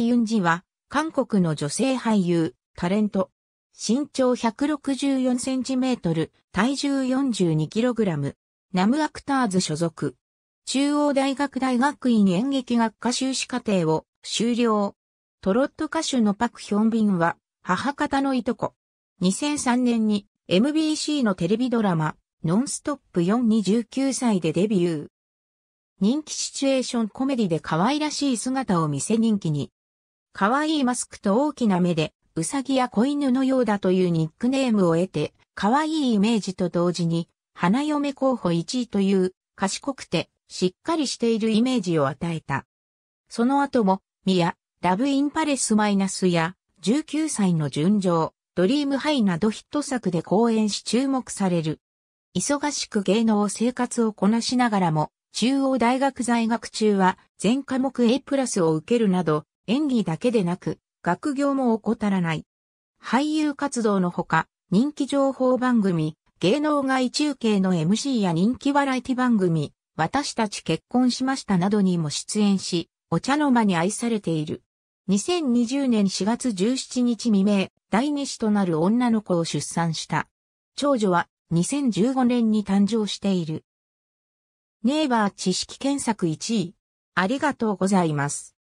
イ・ユンジは、韓国の女性俳優、タレント。身長164センチメートル、体重42キログラム。ナムアクターズ所属。中央大学大学院演劇学科修士課程を修了。トロット歌手のパクヒョンビンは、母方のいとこ。2003年に MBC のテレビドラマ、ノンストップ4に19歳でデビュー。人気シチュエーションコメディで可愛らしい姿を見せ人気に。可愛いマスクと大きな目で、うさぎや子犬のようだというニックネームを得て、可愛いイメージと同時に、花嫁候補1位という、賢くて、しっかりしているイメージを与えた。その後も、ミア、ラブインパレスマイナスや、19歳の純情、ドリームハイなどヒット作で公演し注目される。忙しく芸能生活をこなしながらも、中央大学在学中は全科目 A プラスを受けるなど、演技だけでなく、学業も怠らない。俳優活動のほか、人気情報番組、芸能外中継の MC や人気バラエティ番組、私たち結婚しましたなどにも出演し、お茶の間に愛されている。2020年4月17日未明、第2子となる女の子を出産した。長女は2015年に誕生している。ネイバー知識検索1位。ありがとうございます。